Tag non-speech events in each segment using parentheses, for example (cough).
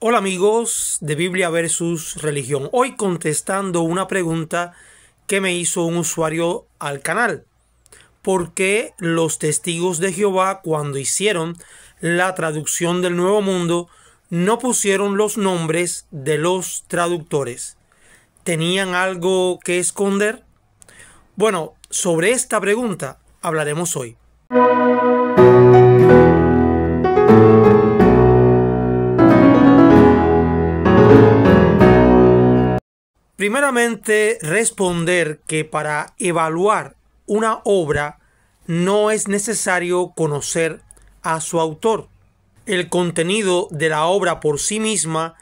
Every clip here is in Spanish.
Hola amigos de Biblia versus Religión. Hoy contestando una pregunta que me hizo un usuario al canal. ¿Por qué los testigos de Jehová cuando hicieron la traducción del Nuevo Mundo no pusieron los nombres de los traductores? ¿Tenían algo que esconder? Bueno, sobre esta pregunta hablaremos hoy. Primeramente, responder que para evaluar una obra no es necesario conocer a su autor. El contenido de la obra por sí misma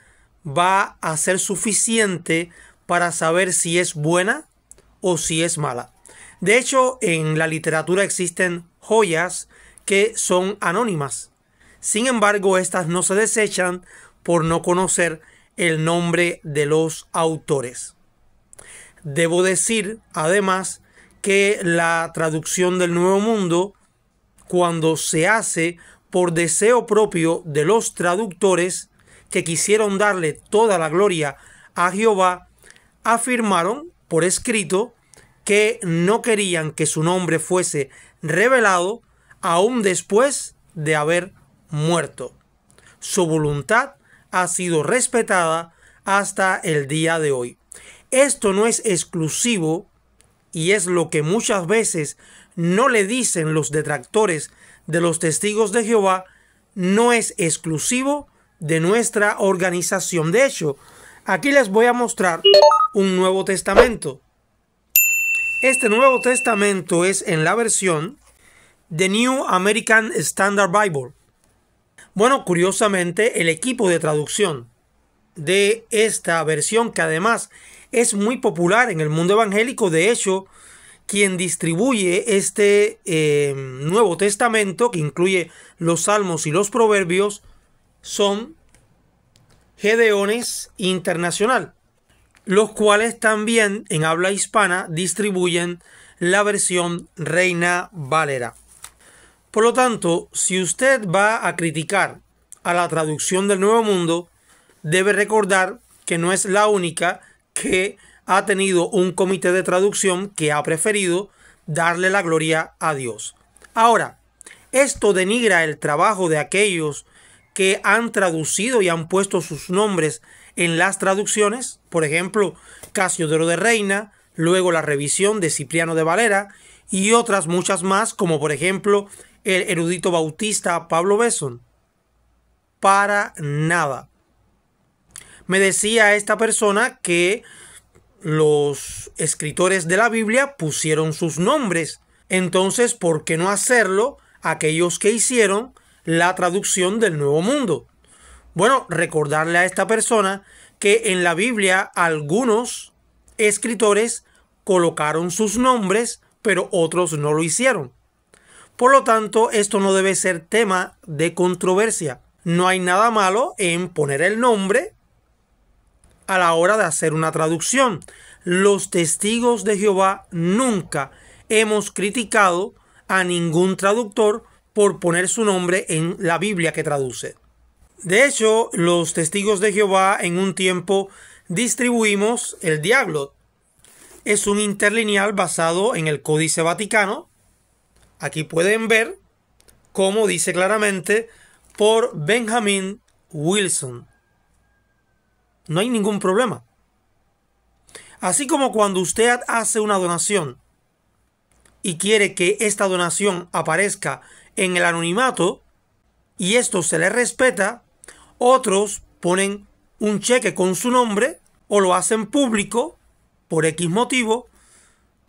va a ser suficiente para saber si es buena o si es mala. De hecho, en la literatura existen joyas que son anónimas. Sin embargo, estas no se desechan por no conocer el nombre de los autores. Debo decir, además, que la traducción del Nuevo Mundo, cuando se hace por deseo propio de los traductores que quisieron darle toda la gloria a Jehová, afirmaron por escrito que no querían que su nombre fuese revelado aún después de haber muerto. Su voluntad ha sido respetada hasta el día de hoy. Esto no es exclusivo y es lo que muchas veces no le dicen los detractores de los testigos de Jehová, no es exclusivo de nuestra organización. De hecho, aquí les voy a mostrar un Nuevo Testamento. Este Nuevo Testamento es en la versión The New American Standard Bible. Bueno, curiosamente, el equipo de traducción de esta versión, que además es muy popular en el mundo evangélico, de hecho, quien distribuye este em, Nuevo Testamento, que incluye los salmos y los proverbios, son Gedeones Internacional, los cuales también en habla hispana distribuyen la versión Reina Valera. Por lo tanto, si usted va a criticar a la traducción del Nuevo Mundo, debe recordar que no es la única que ha tenido un comité de traducción que ha preferido darle la gloria a Dios. Ahora, esto denigra el trabajo de aquellos que han traducido y han puesto sus nombres en las traducciones, por ejemplo, Casiodoro de Reina, luego la revisión de Cipriano de Valera y otras muchas más, como por ejemplo el erudito bautista Pablo Besson? Para nada. Me decía esta persona que los escritores de la Biblia pusieron sus nombres. Entonces, ¿por qué no hacerlo aquellos que hicieron la traducción del Nuevo Mundo? Bueno, recordarle a esta persona que en la Biblia algunos escritores colocaron sus nombres, pero otros no lo hicieron. Por lo tanto, esto no debe ser tema de controversia. No hay nada malo en poner el nombre a la hora de hacer una traducción. Los testigos de Jehová nunca hemos criticado a ningún traductor por poner su nombre en la Biblia que traduce. De hecho, los testigos de Jehová en un tiempo distribuimos el diablo. Es un interlineal basado en el Códice Vaticano Aquí pueden ver cómo dice claramente por Benjamin Wilson. No hay ningún problema. Así como cuando usted hace una donación y quiere que esta donación aparezca en el anonimato y esto se le respeta, otros ponen un cheque con su nombre o lo hacen público por X motivo.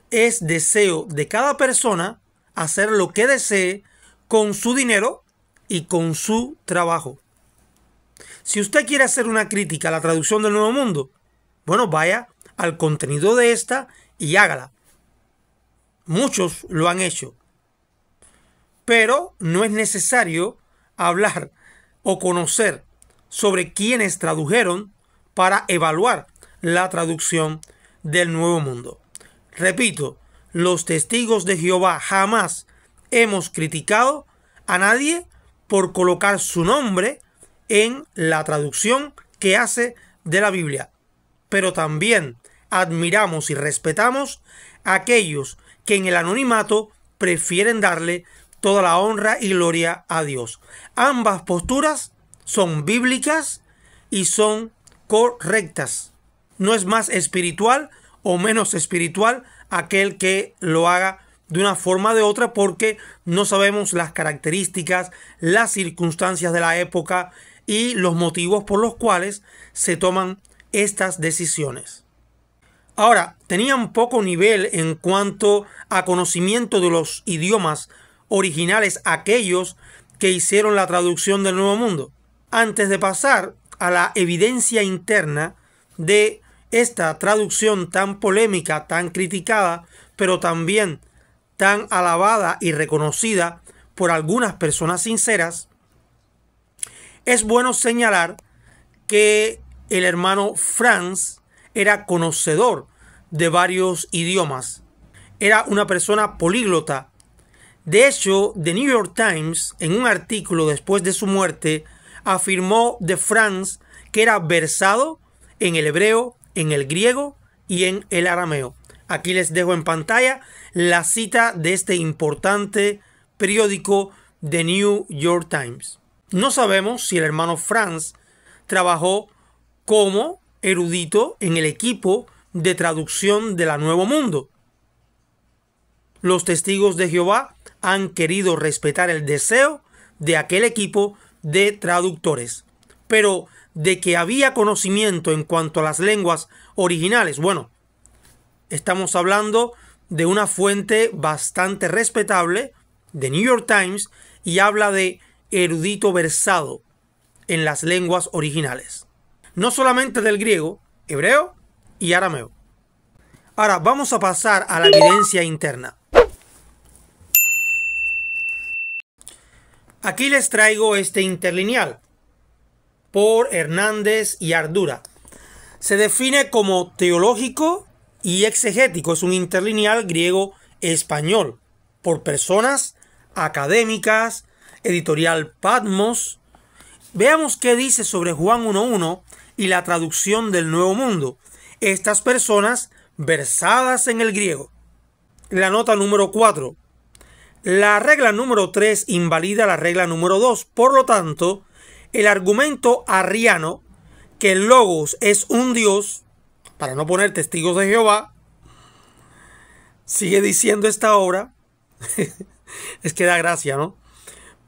Es deseo de cada persona hacer lo que desee con su dinero y con su trabajo. Si usted quiere hacer una crítica a la traducción del Nuevo Mundo, bueno, vaya al contenido de esta y hágala. Muchos lo han hecho. Pero no es necesario hablar o conocer sobre quienes tradujeron para evaluar la traducción del Nuevo Mundo. Repito, los testigos de Jehová jamás hemos criticado a nadie por colocar su nombre en la traducción que hace de la Biblia. Pero también admiramos y respetamos a aquellos que en el anonimato prefieren darle toda la honra y gloria a Dios. Ambas posturas son bíblicas y son correctas. No es más espiritual o menos espiritual aquel que lo haga de una forma o de otra porque no sabemos las características, las circunstancias de la época y los motivos por los cuales se toman estas decisiones. Ahora, tenían poco nivel en cuanto a conocimiento de los idiomas originales aquellos que hicieron la traducción del Nuevo Mundo. Antes de pasar a la evidencia interna de esta traducción tan polémica, tan criticada, pero también tan alabada y reconocida por algunas personas sinceras, es bueno señalar que el hermano Franz era conocedor de varios idiomas. Era una persona políglota. De hecho, The New York Times, en un artículo después de su muerte, afirmó de Franz que era versado en el hebreo, en el griego y en el arameo. Aquí les dejo en pantalla la cita de este importante periódico The New York Times. No sabemos si el hermano Franz trabajó como erudito en el equipo de traducción de la Nuevo Mundo. Los testigos de Jehová han querido respetar el deseo de aquel equipo de traductores. Pero de que había conocimiento en cuanto a las lenguas originales. Bueno, estamos hablando de una fuente bastante respetable, de New York Times, y habla de erudito versado en las lenguas originales. No solamente del griego, hebreo y arameo. Ahora vamos a pasar a la evidencia interna. Aquí les traigo este interlineal por Hernández y Ardura. Se define como teológico y exegético, es un interlineal griego-español, por personas académicas, editorial Patmos. Veamos qué dice sobre Juan 1.1 y la traducción del Nuevo Mundo. Estas personas versadas en el griego. La nota número 4. La regla número 3 invalida la regla número 2. Por lo tanto, el argumento arriano que el Logos es un Dios, para no poner testigos de Jehová, sigue diciendo esta obra. (laughs) es que da gracia, ¿no?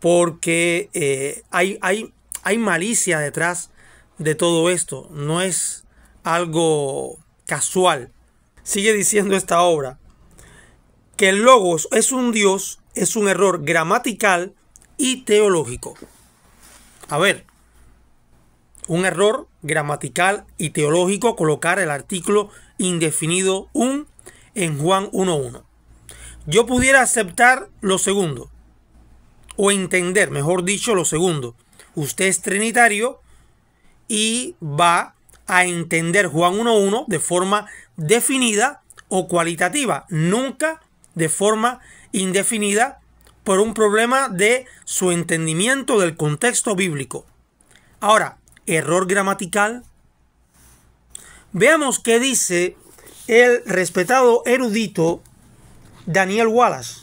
Porque eh, hay, hay, hay malicia detrás de todo esto. No es algo casual. Sigue diciendo esta obra. Que el logos es un dios es un error gramatical y teológico. A ver, un error gramatical y teológico colocar el artículo indefinido un en Juan 1.1. Yo pudiera aceptar lo segundo, o entender, mejor dicho, lo segundo. Usted es trinitario y va a entender Juan 1.1 de forma definida o cualitativa, nunca de forma indefinida por un problema de su entendimiento del contexto bíblico. Ahora, error gramatical. Veamos qué dice el respetado erudito Daniel Wallace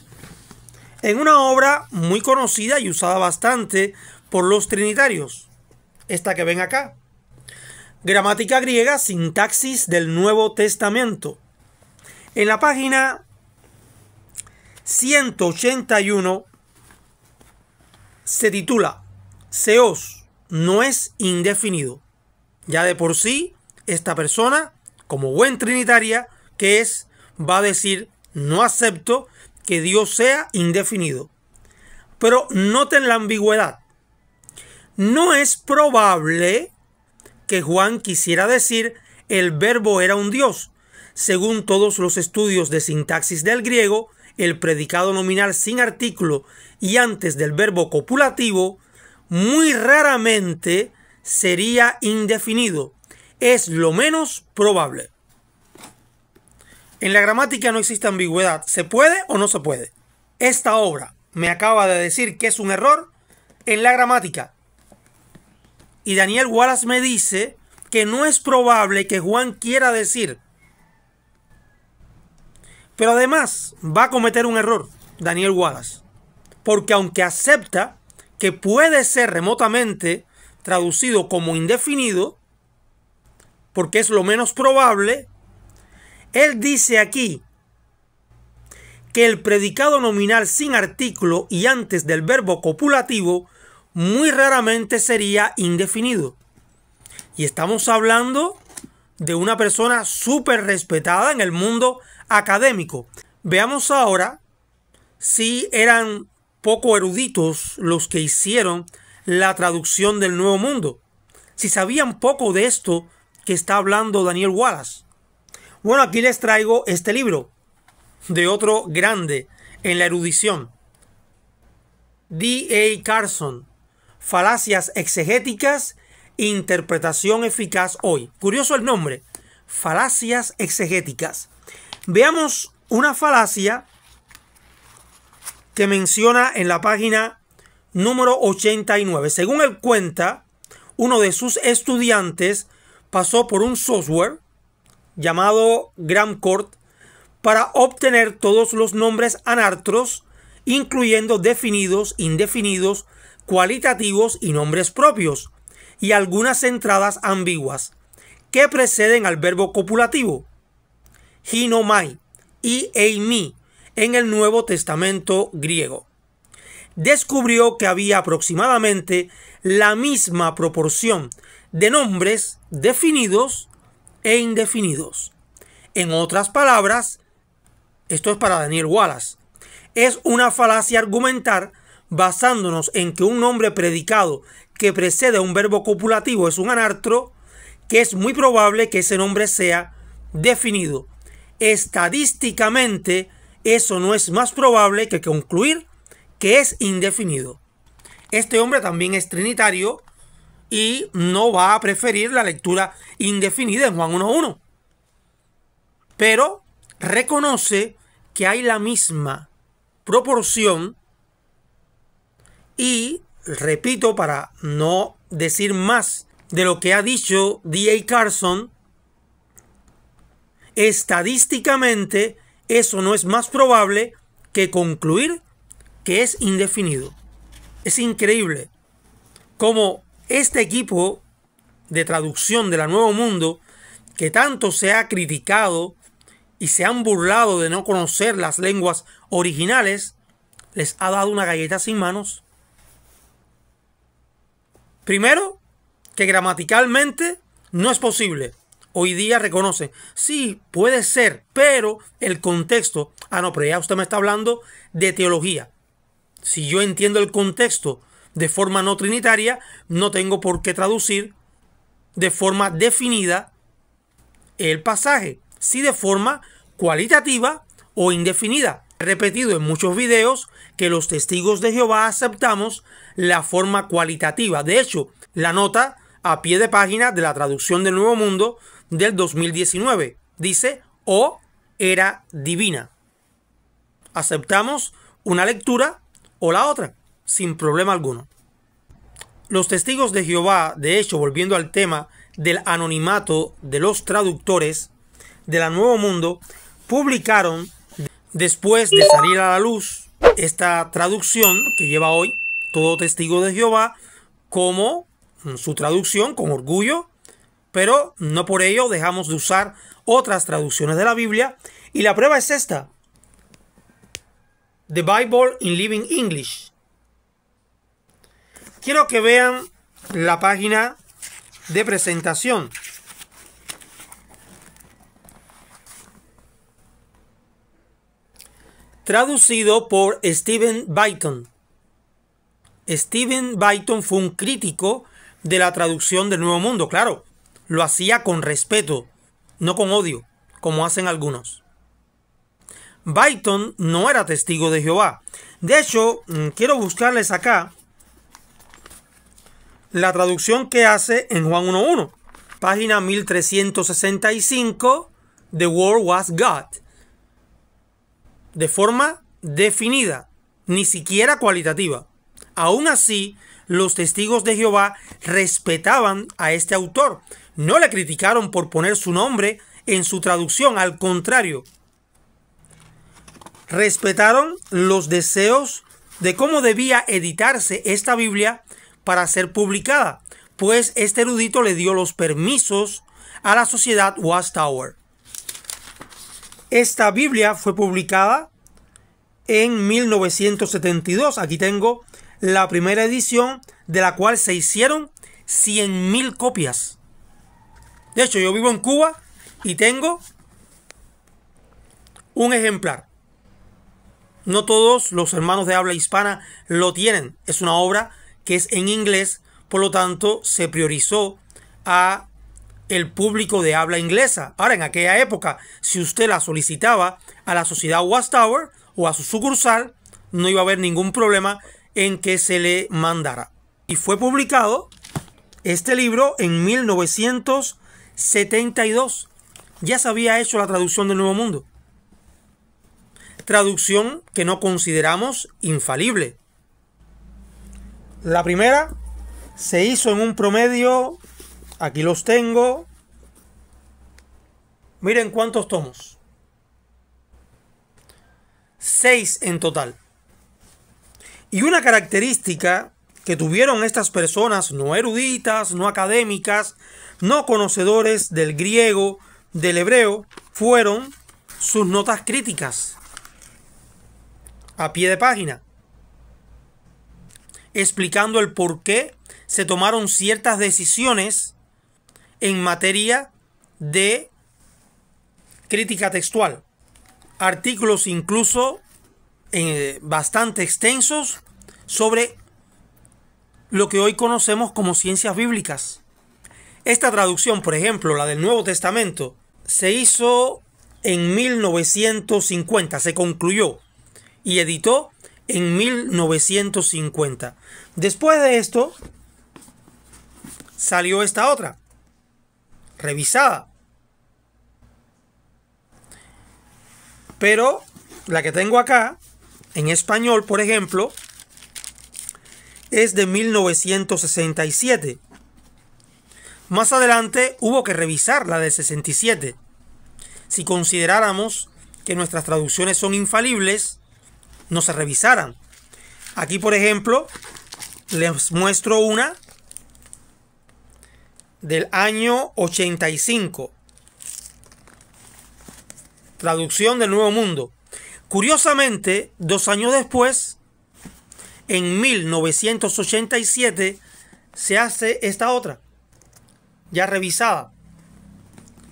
en una obra muy conocida y usada bastante por los trinitarios, esta que ven acá. Gramática griega, sintaxis del Nuevo Testamento. En la página 181 se titula Seos no es indefinido. Ya de por sí, esta persona, como buen trinitaria que es, va a decir, no acepto que Dios sea indefinido. Pero noten la ambigüedad. No es probable que Juan quisiera decir el verbo era un Dios. Según todos los estudios de sintaxis del griego, el predicado nominal sin artículo y antes del verbo copulativo, muy raramente sería indefinido. Es lo menos probable. En la gramática no existe ambigüedad. ¿Se puede o no se puede? Esta obra me acaba de decir que es un error en la gramática. Y Daniel Wallace me dice que no es probable que Juan quiera decir pero además va a cometer un error Daniel Wallace. Porque aunque acepta que puede ser remotamente traducido como indefinido, porque es lo menos probable, él dice aquí que el predicado nominal sin artículo y antes del verbo copulativo muy raramente sería indefinido. Y estamos hablando de una persona súper respetada en el mundo académico. Veamos ahora si eran poco eruditos los que hicieron la traducción del Nuevo Mundo, si sabían poco de esto que está hablando Daniel Wallace. Bueno, aquí les traigo este libro de otro grande en la erudición, D.A. Carson, Falacias exegéticas, interpretación eficaz hoy. Curioso el nombre, Falacias exegéticas. Veamos una falacia que menciona en la página número 89. Según él cuenta, uno de sus estudiantes pasó por un software llamado Gramcourt para obtener todos los nombres anartros, incluyendo definidos, indefinidos, cualitativos y nombres propios, y algunas entradas ambiguas que preceden al verbo copulativo. Hinomai y Eimi en el Nuevo Testamento griego. Descubrió que había aproximadamente la misma proporción de nombres definidos e indefinidos. En otras palabras, esto es para Daniel Wallace, es una falacia argumentar basándonos en que un nombre predicado que precede a un verbo copulativo es un anartro, que es muy probable que ese nombre sea definido estadísticamente eso no es más probable que concluir que es indefinido. Este hombre también es trinitario y no va a preferir la lectura indefinida en Juan 1.1. Pero reconoce que hay la misma proporción y, repito, para no decir más de lo que ha dicho D.A. Carson, estadísticamente eso no es más probable que concluir que es indefinido. Es increíble cómo este equipo de traducción de la Nuevo Mundo, que tanto se ha criticado y se han burlado de no conocer las lenguas originales, les ha dado una galleta sin manos. Primero, que gramaticalmente no es posible hoy día reconoce, sí, puede ser, pero el contexto, ah, no, pero ya usted me está hablando de teología. Si yo entiendo el contexto de forma no trinitaria, no tengo por qué traducir de forma definida el pasaje, Si de forma cualitativa o indefinida. He repetido en muchos videos que los testigos de Jehová aceptamos la forma cualitativa. De hecho, la nota a pie de página de la traducción del Nuevo Mundo del 2019. Dice, o era divina. Aceptamos una lectura o la otra, sin problema alguno. Los testigos de Jehová, de hecho, volviendo al tema del anonimato de los traductores de la Nuevo Mundo, publicaron, después de salir a la luz, esta traducción que lleva hoy todo testigo de Jehová como su traducción con orgullo pero no por ello dejamos de usar otras traducciones de la Biblia. Y la prueba es esta. The Bible in Living English. Quiero que vean la página de presentación. Traducido por Stephen Byton. Stephen Byton fue un crítico de la traducción del Nuevo Mundo, claro. Lo hacía con respeto, no con odio, como hacen algunos. Byton no era testigo de Jehová. De hecho, mm, quiero buscarles acá la traducción que hace en Juan 1.1, página 1365, The world was God, de forma definida, ni siquiera cualitativa. Aún así, los testigos de Jehová respetaban a este autor, no le criticaron por poner su nombre en su traducción, al contrario. Respetaron los deseos de cómo debía editarse esta Biblia para ser publicada, pues este erudito le dio los permisos a la sociedad Watchtower. Esta Biblia fue publicada en 1972. Aquí tengo la primera edición de la cual se hicieron 100.000 copias. De hecho, yo vivo en Cuba y tengo un ejemplar. No todos los hermanos de habla hispana lo tienen. Es una obra que es en inglés, por lo tanto se priorizó a el público de habla inglesa. Ahora, en aquella época, si usted la solicitaba a la sociedad Tower o a su sucursal, no iba a haber ningún problema en que se le mandara. Y fue publicado este libro en 1900 72 ya se había hecho la traducción del Nuevo Mundo. Traducción que no consideramos infalible. La primera se hizo en un promedio, aquí los tengo, miren cuántos tomos. Seis en total. Y una característica que tuvieron estas personas no eruditas, no académicas, no conocedores del griego, del hebreo, fueron sus notas críticas a pie de página, explicando el por qué se tomaron ciertas decisiones en materia de crítica textual. Artículos incluso eh, bastante extensos sobre lo que hoy conocemos como ciencias bíblicas. Esta traducción, por ejemplo, la del Nuevo Testamento, se hizo en 1950, se concluyó y editó en 1950. Después de esto, salió esta otra, revisada. Pero la que tengo acá, en español, por ejemplo, es de 1967. Más adelante hubo que revisar la de 67. Si consideráramos que nuestras traducciones son infalibles, no se revisaran. Aquí, por ejemplo, les muestro una del año 85. Traducción del Nuevo Mundo. Curiosamente, dos años después, en 1987 se hace esta otra, ya revisada.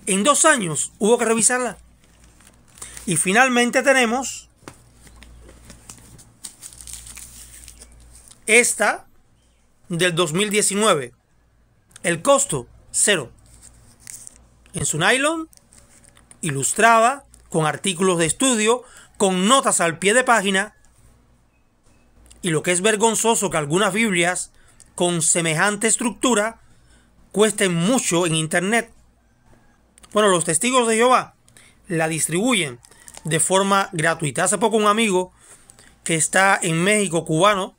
En dos años hubo que revisarla. Y finalmente tenemos esta del 2019. El costo, cero. En su nylon, ilustrada, con artículos de estudio, con notas al pie de página, y lo que es vergonzoso que algunas Biblias con semejante estructura cuesten mucho en Internet. Bueno, los testigos de Jehová la distribuyen de forma gratuita. Hace poco un amigo que está en México, cubano,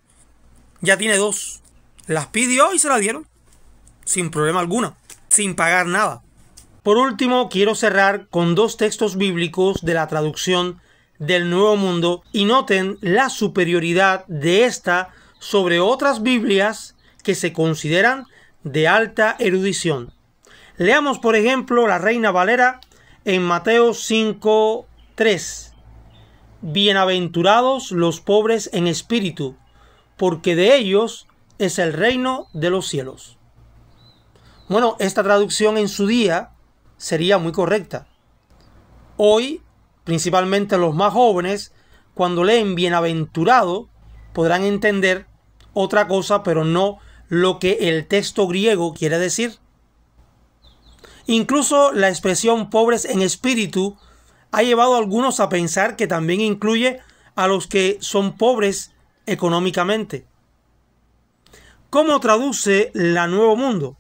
ya tiene dos. Las pidió y se las dieron. Sin problema alguno. Sin pagar nada. Por último, quiero cerrar con dos textos bíblicos de la traducción del Nuevo Mundo y noten la superioridad de esta sobre otras Biblias que se consideran de alta erudición. Leamos, por ejemplo, la Reina Valera en Mateo 5:3. Bienaventurados los pobres en espíritu, porque de ellos es el reino de los cielos. Bueno, esta traducción en su día sería muy correcta. Hoy principalmente los más jóvenes, cuando leen bienaventurado, podrán entender otra cosa, pero no lo que el texto griego quiere decir. Incluso la expresión pobres en espíritu ha llevado a algunos a pensar que también incluye a los que son pobres económicamente. ¿Cómo traduce la Nuevo Mundo?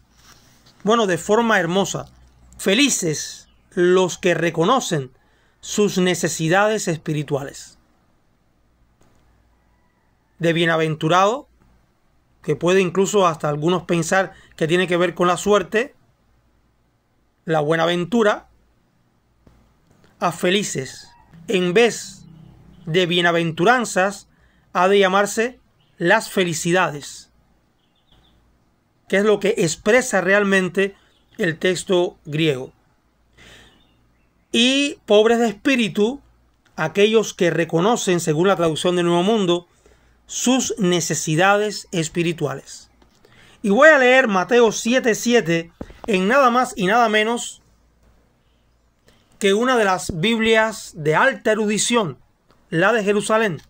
Bueno, de forma hermosa. Felices los que reconocen sus necesidades espirituales. De bienaventurado, que puede incluso hasta algunos pensar que tiene que ver con la suerte, la buena buenaventura, a felices. En vez de bienaventuranzas, ha de llamarse las felicidades, que es lo que expresa realmente el texto griego y pobres de espíritu, aquellos que reconocen, según la traducción del Nuevo Mundo, sus necesidades espirituales. Y voy a leer Mateo 7:7 en nada más y nada menos que una de las Biblias de alta erudición, la de Jerusalén.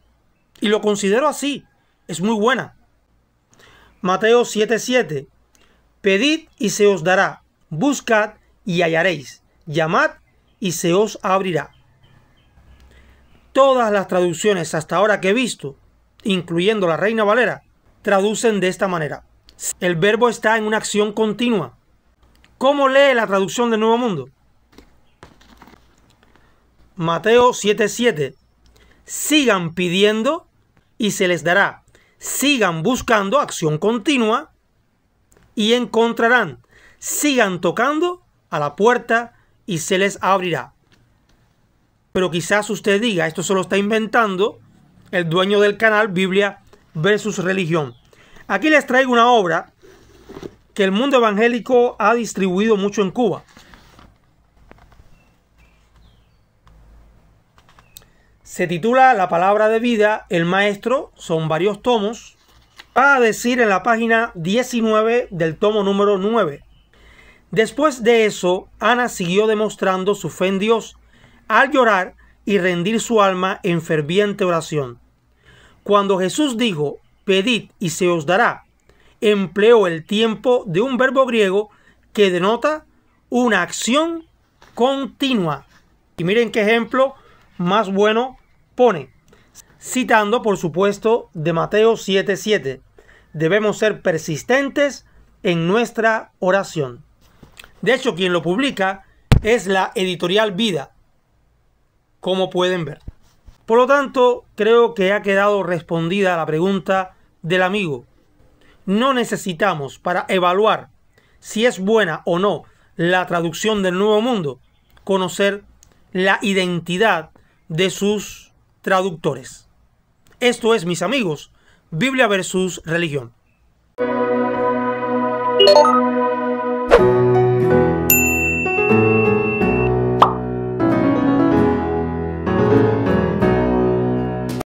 Y lo considero así, es muy buena. Mateo 7:7 Pedid y se os dará, buscad y hallaréis, llamad y se os abrirá. Todas las traducciones hasta ahora que he visto, incluyendo la Reina Valera, traducen de esta manera. El verbo está en una acción continua. ¿Cómo lee la traducción del Nuevo Mundo? Mateo 7:7. Sigan pidiendo y se les dará. Sigan buscando acción continua y encontrarán. Sigan tocando a la puerta y se les abrirá. Pero quizás usted diga, esto se lo está inventando el dueño del canal Biblia versus religión. Aquí les traigo una obra que el mundo evangélico ha distribuido mucho en Cuba. Se titula La palabra de vida, el maestro, son varios tomos. Va a decir en la página 19 del tomo número 9, Después de eso, Ana siguió demostrando su fe en Dios al llorar y rendir su alma en ferviente oración. Cuando Jesús dijo, pedid y se os dará, empleó el tiempo de un verbo griego que denota una acción continua. Y miren qué ejemplo más bueno pone, citando por supuesto de Mateo 7:7. Debemos ser persistentes en nuestra oración. De hecho, quien lo publica es la editorial Vida, como pueden ver. Por lo tanto, creo que ha quedado respondida la pregunta del amigo. No necesitamos para evaluar si es buena o no la traducción del Nuevo Mundo, conocer la identidad de sus traductores. Esto es, mis amigos, Biblia versus religión.